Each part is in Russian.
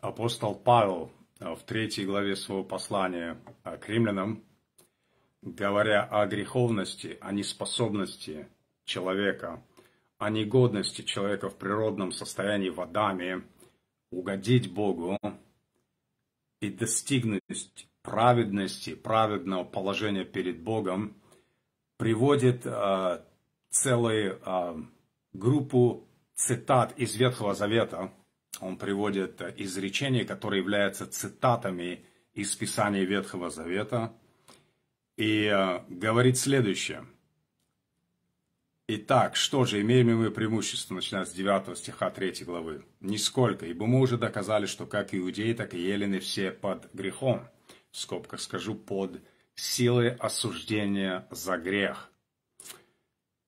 апостол Павел э, в третьей главе своего послания э, к римлянам, говоря о греховности, о неспособности человека, о негодности человека в природном состоянии в Адаме угодить Богу и достигнуть праведности, праведного положения перед Богом, приводит э, целую э, группу цитат из Ветхого Завета – он приводит изречения, которые являются цитатами из Писания Ветхого Завета, и э, говорит следующее. Итак, что же, имеем ли мы преимущество, начиная с 9 стиха 3 главы? Нисколько, ибо мы уже доказали, что как иудеи, так и елены все под грехом. В скобках скажу, под силой осуждения за грех.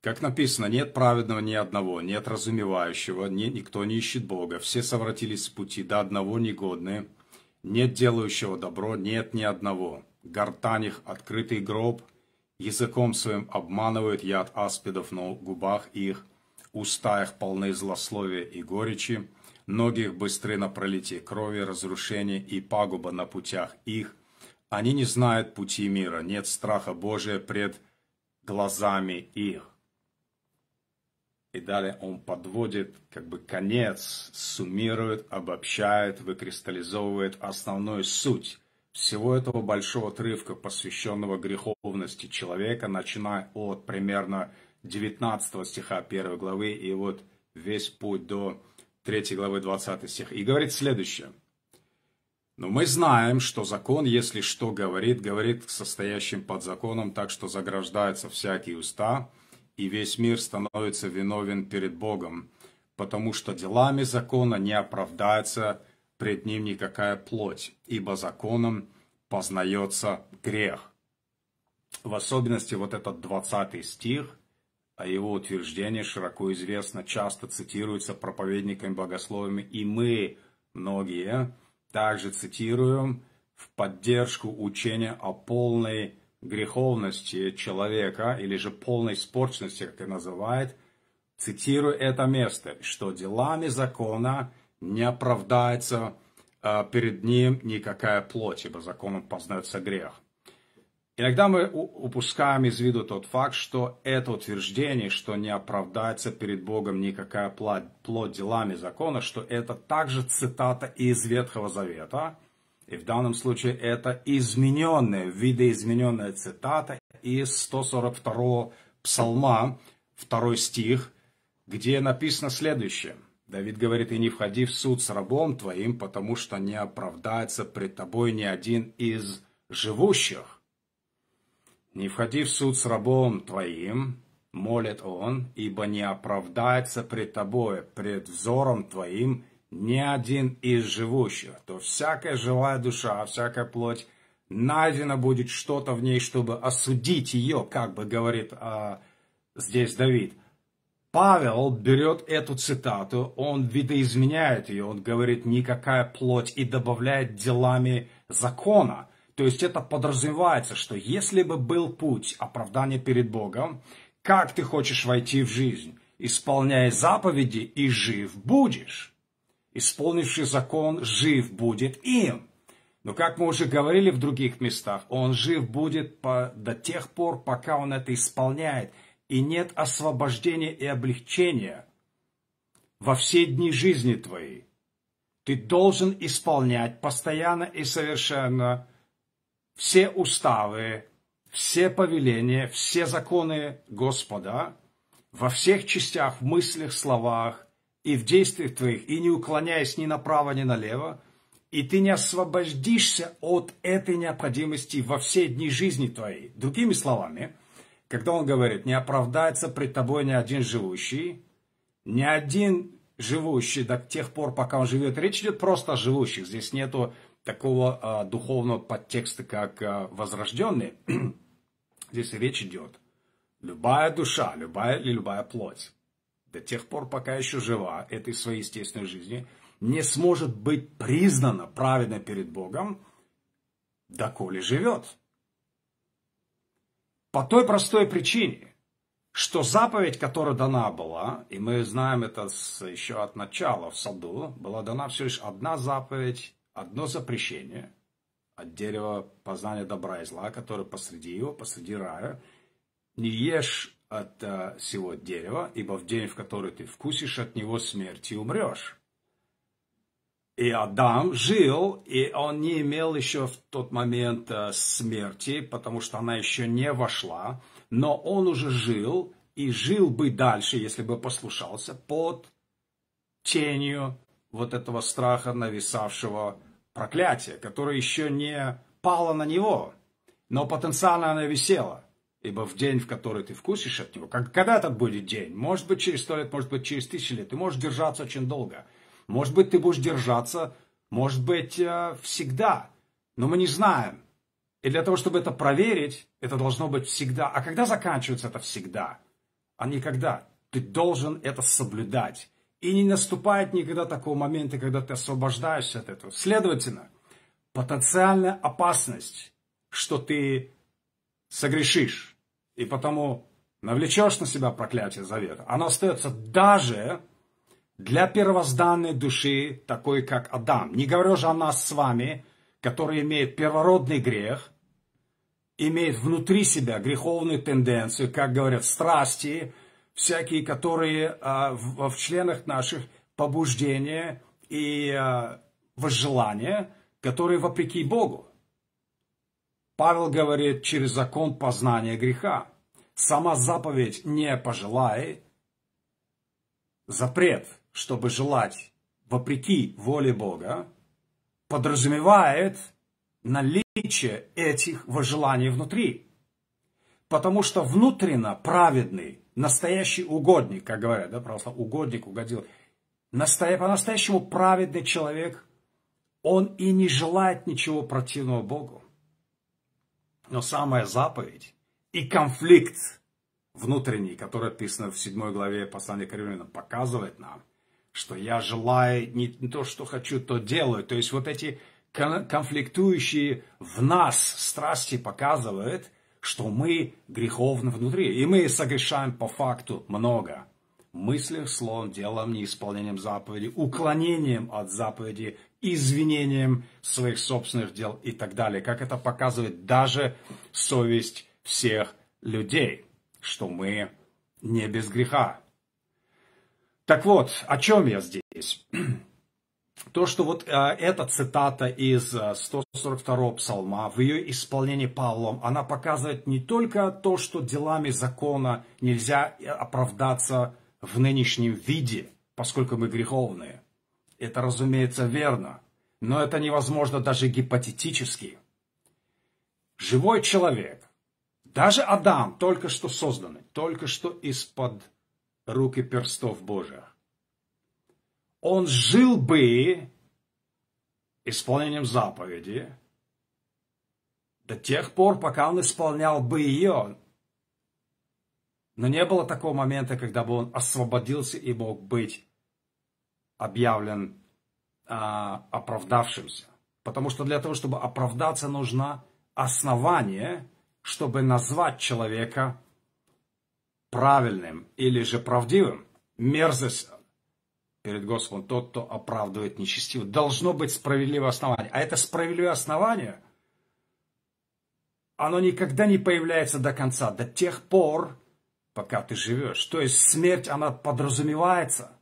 Как написано, нет праведного ни одного, нет разумевающего, ни, никто не ищет Бога. Все совратились с пути, до одного негодные. Нет делающего добро, нет ни одного. Гортань их открытый гроб, языком своим обманывают яд аспидов на губах их, уста полны злословия и горечи, ноги их быстры на пролитие крови, разрушение и пагуба на путях их. Они не знают пути мира, нет страха Божия пред глазами их. И далее он подводит как бы конец, суммирует, обобщает, выкристаллизовывает основную суть всего этого большого отрывка, посвященного греховности человека, начиная от примерно 19 стиха 1 главы и вот весь путь до 3 главы 20 стих. И говорит следующее. Но мы знаем, что закон, если что говорит, говорит к состоящим под законом, так что заграждаются всякие уста – и весь мир становится виновен перед Богом, потому что делами закона не оправдается пред ним никакая плоть, ибо законом познается грех. В особенности вот этот 20 стих, а его утверждение широко известно, часто цитируется проповедниками богословами, и мы, многие, также цитируем в поддержку учения о полной греховности человека, или же полной испорченности, как и называет, цитирую это место, что делами закона не оправдается а, перед ним никакая плоть, ибо законом познается грех. Иногда мы упускаем из виду тот факт, что это утверждение, что не оправдается перед Богом никакая плоть делами закона, что это также цитата из Ветхого Завета – и в данном случае это измененная, видоизмененная цитата из 142 псалма, второй стих, где написано следующее. Давид говорит, «И не входи в суд с рабом твоим, потому что не оправдается пред тобой ни один из живущих». «Не входи в суд с рабом твоим, молит он, ибо не оправдается пред тобой, пред взором твоим ни один из живущих, то всякая живая душа, всякая плоть, найдено будет что-то в ней, чтобы осудить ее, как бы говорит а, здесь Давид. Павел берет эту цитату, он видоизменяет ее, он говорит «никакая плоть» и добавляет «делами закона». То есть это подразумевается, что если бы был путь оправдания перед Богом, как ты хочешь войти в жизнь? Исполняя заповеди и жив будешь исполнивший закон, жив будет им. Но, как мы уже говорили в других местах, он жив будет по, до тех пор, пока он это исполняет, и нет освобождения и облегчения во все дни жизни твоей. Ты должен исполнять постоянно и совершенно все уставы, все повеления, все законы Господа во всех частях, в мыслях, словах, и в действиях твоих, и не уклоняясь ни направо, ни налево, и ты не освободишься от этой необходимости во все дни жизни твоей. Другими словами, когда он говорит, не оправдается пред тобой ни один живущий, ни один живущий до тех пор, пока он живет. Речь идет просто о живущих. Здесь нету такого а, духовного подтекста, как а, возрожденные. Здесь речь идет. Любая душа, любая или любая плоть до тех пор, пока еще жива этой своей естественной жизни, не сможет быть признана праведно перед Богом, доколе живет. По той простой причине, что заповедь, которая дана была, и мы знаем это с, еще от начала в саду, была дана всего лишь одна заповедь, одно запрещение от дерева познания добра и зла, которое посреди его, посреди рая. Не ешь от а, всего дерева, ибо в день, в который ты вкусишь от него смерти, умрешь. И Адам жил, и он не имел еще в тот момент а, смерти, потому что она еще не вошла, но он уже жил, и жил бы дальше, если бы послушался, под тенью вот этого страха, нависавшего проклятия, которое еще не пало на него, но потенциально оно висело. Ибо в день, в который ты вкусишь от него, когда этот будет день? Может быть, через сто лет, может быть, через тысячу лет. Ты можешь держаться очень долго. Может быть, ты будешь держаться, может быть, э, всегда. Но мы не знаем. И для того, чтобы это проверить, это должно быть всегда. А когда заканчивается это всегда? А никогда. Ты должен это соблюдать. И не наступает никогда такого момента, когда ты освобождаешься от этого. Следовательно, потенциальная опасность, что ты согрешишь, и потому навлечешь на себя проклятие завета. Оно остается даже для первозданной души, такой как Адам. Не говорю же о нас с вами, который имеет первородный грех, имеет внутри себя греховную тенденцию, как говорят, страсти, всякие, которые а, в, в членах наших побуждения и а, возжелания, которые вопреки Богу. Павел говорит через закон познания греха. Сама заповедь «не пожелай» запрет, чтобы желать вопреки воле Бога, подразумевает наличие этих вожеланий внутри. Потому что внутренно праведный, настоящий угодник, как говорят, да, просто угодник угодил, по-настоящему праведный человек, он и не желает ничего противного Богу. Но самая заповедь и конфликт внутренний, который описан в 7 главе послания к Римлянам, показывает нам, что я желаю не то, что хочу, то делаю. То есть вот эти конфликтующие в нас страсти показывают, что мы греховны внутри, и мы согрешаем по факту много. Мыслях, словом, делом, неисполнением заповеди, уклонением от заповеди, извинением своих собственных дел и так далее. Как это показывает даже совесть всех людей, что мы не без греха. Так вот, о чем я здесь? То, что вот э, эта цитата из 142 э, псалма в ее исполнении Павлом, она показывает не только то, что делами закона нельзя э, оправдаться в нынешнем виде, поскольку мы греховные. Это, разумеется, верно, но это невозможно даже гипотетически. Живой человек даже Адам, только что созданный, только что из-под руки перстов Божия, он жил бы исполнением заповеди до тех пор, пока он исполнял бы ее. Но не было такого момента, когда бы он освободился и мог быть объявлен а, оправдавшимся. Потому что для того, чтобы оправдаться, нужно основание – чтобы назвать человека правильным или же правдивым, мерзость перед Господом тот, кто оправдывает нечестиво. Должно быть справедливое основание. А это справедливое основание, оно никогда не появляется до конца, до тех пор, пока ты живешь. То есть смерть, она подразумевается –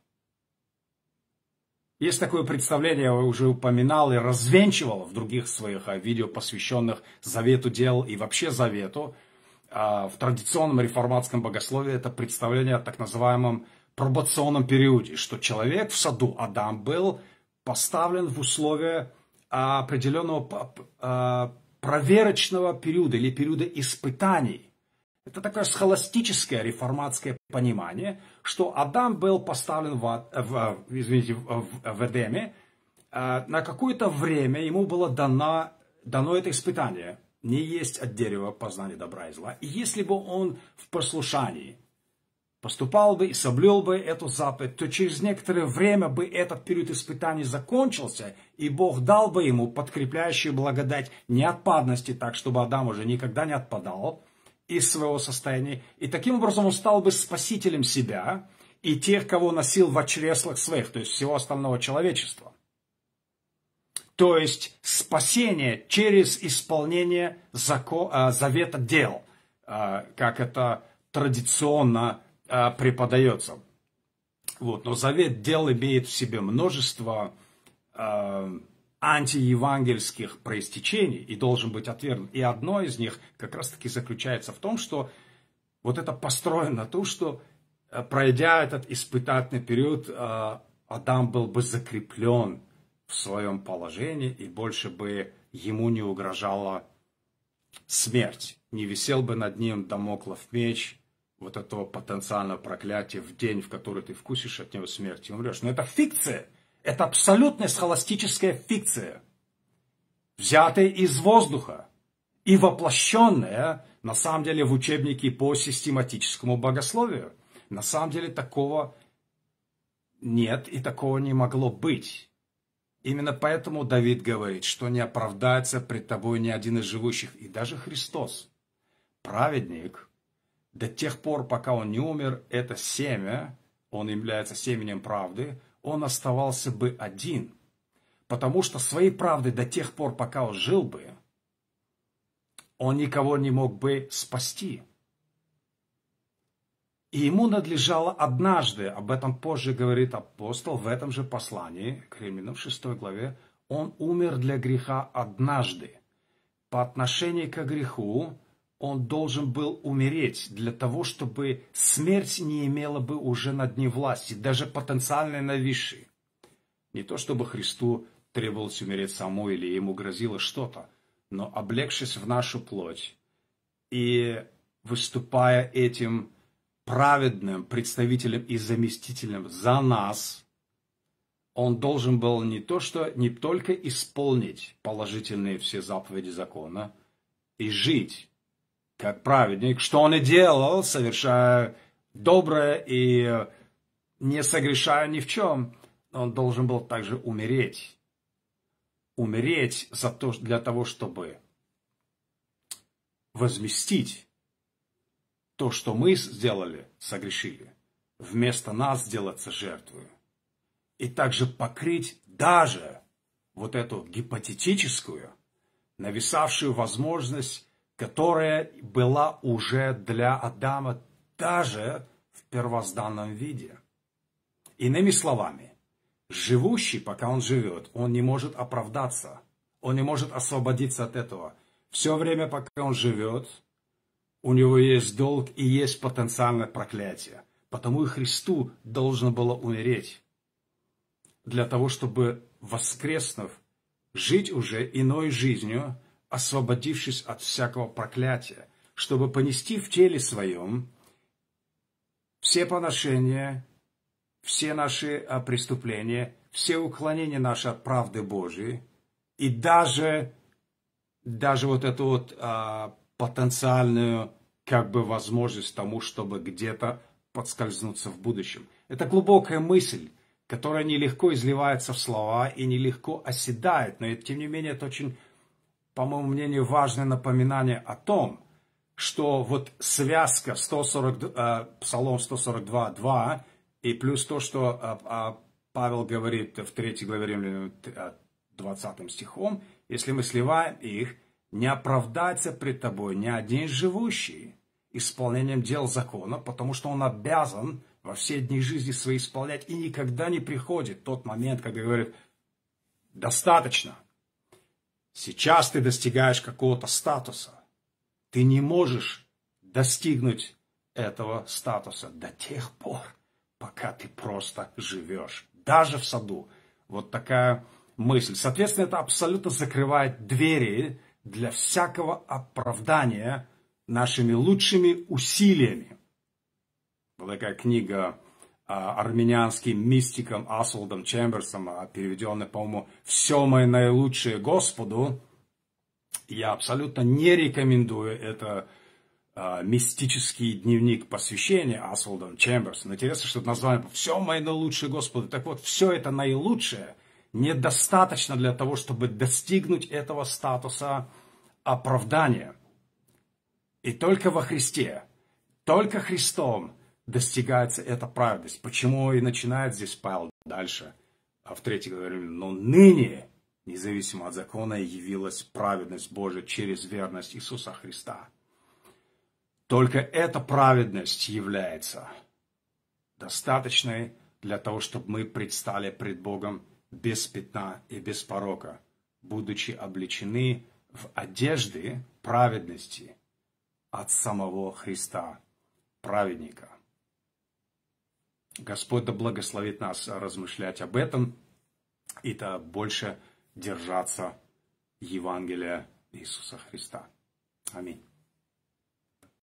есть такое представление, я уже упоминал и развенчивал в других своих а, видео, посвященных завету дел и вообще завету. А, в традиционном реформатском богословии это представление о так называемом пробационном периоде, что человек в саду Адам был поставлен в условия а, определенного проверочного периода или периода испытаний. Это такое схоластическое реформатское понимание, что Адам был поставлен в, в, извините, в, в Эдеме, а на какое-то время ему было дано, дано это испытание не есть от дерева познания добра и зла. И если бы он в послушании поступал бы и соблюл бы эту заповедь, то через некоторое время бы этот период испытаний закончился, и Бог дал бы ему подкрепляющую благодать неотпадности, так чтобы Адам уже никогда не отпадал, из своего состояния, и таким образом он стал бы спасителем себя и тех, кого носил в чреслах своих, то есть всего остального человечества. То есть спасение через исполнение а, завета дел, а, как это традиционно а, преподается. Вот. Но завет дел имеет в себе множество антиевангельских проистечений и должен быть отвергнут. И одно из них как раз-таки заключается в том, что вот это построено на то, что э, пройдя этот испытательный период, э, Адам был бы закреплен в своем положении и больше бы ему не угрожала смерть. Не висел бы над ним домоклов меч вот этого потенциального проклятия в день, в который ты вкусишь от него смерть, и умрешь. Но это фикция. Это абсолютная схоластическая фикция, взятая из воздуха и воплощенная, на самом деле, в учебнике по систематическому богословию. На самом деле такого нет и такого не могло быть. Именно поэтому Давид говорит, что не оправдается пред тобой ни один из живущих, и даже Христос. Праведник, до тех пор, пока он не умер, это семя, он является семенем правды – он оставался бы один, потому что своей правдой до тех пор, пока он жил бы, он никого не мог бы спасти. И ему надлежало однажды, об этом позже говорит апостол, в этом же послании к Римлянам 6 главе, он умер для греха однажды. По отношению к греху он должен был умереть для того, чтобы смерть не имела бы уже над ним власти, даже потенциальной нависшей. Не то чтобы Христу требовалось умереть самой или ему грозило что-то, но облегшись в нашу плоть и выступая этим праведным представителем и заместителем за нас, он должен был не то что не только исполнить положительные все заповеди закона и жить, как праведник, что он и делал, совершая доброе и не согрешая ни в чем. он должен был также умереть. Умереть за то, для того, чтобы возместить то, что мы сделали, согрешили, вместо нас сделаться жертвой И также покрыть даже вот эту гипотетическую, нависавшую возможность которая была уже для Адама даже в первозданном виде. Иными словами, живущий, пока он живет, он не может оправдаться, он не может освободиться от этого. Все время, пока он живет, у него есть долг и есть потенциальное проклятие. Потому и Христу должно было умереть, для того, чтобы, воскреснув, жить уже иной жизнью – освободившись от всякого проклятия, чтобы понести в теле своем все поношения, все наши а, преступления, все уклонения наши от правды Божией, и даже, даже вот эту вот а, потенциальную как бы возможность тому, чтобы где-то подскользнуться в будущем. Это глубокая мысль, которая нелегко изливается в слова и нелегко оседает, но это, тем не менее это очень по моему мнению, важное напоминание о том, что вот связка 140, э, Псалом 142.2 и плюс то, что э, а, Павел говорит в 3 главе Римлянам э, 20 стихом, если мы сливаем их, не оправдается пред тобой ни один живущий исполнением дел закона, потому что он обязан во все дни жизни свои исполнять, и никогда не приходит тот момент, когда говорит, достаточно, Сейчас ты достигаешь какого-то статуса. Ты не можешь достигнуть этого статуса до тех пор, пока ты просто живешь. Даже в саду. Вот такая мысль. Соответственно, это абсолютно закрывает двери для всякого оправдания нашими лучшими усилиями. Вот такая книга а, армянским мистиком Асвалдом Чемберсом, а, переведенный, по-моему, «Все мое наилучшее Господу», я абсолютно не рекомендую это э, мистический дневник посвящения Асвалдом Чемберсом интересно, что это название «Все мое наилучшее Господу». Так вот, все это наилучшее недостаточно для того, чтобы достигнуть этого статуса оправдания. И только во Христе, только Христом – достигается эта праведность. Почему и начинает здесь Павел дальше, а в третьей говорили, но ныне, независимо от закона, явилась праведность Божия через верность Иисуса Христа. Только эта праведность является достаточной для того, чтобы мы предстали пред Богом без пятна и без порока, будучи обличены в одежды праведности от самого Христа, праведника. Господь да благословит нас размышлять об этом и да больше держаться Евангелия Иисуса Христа. Аминь.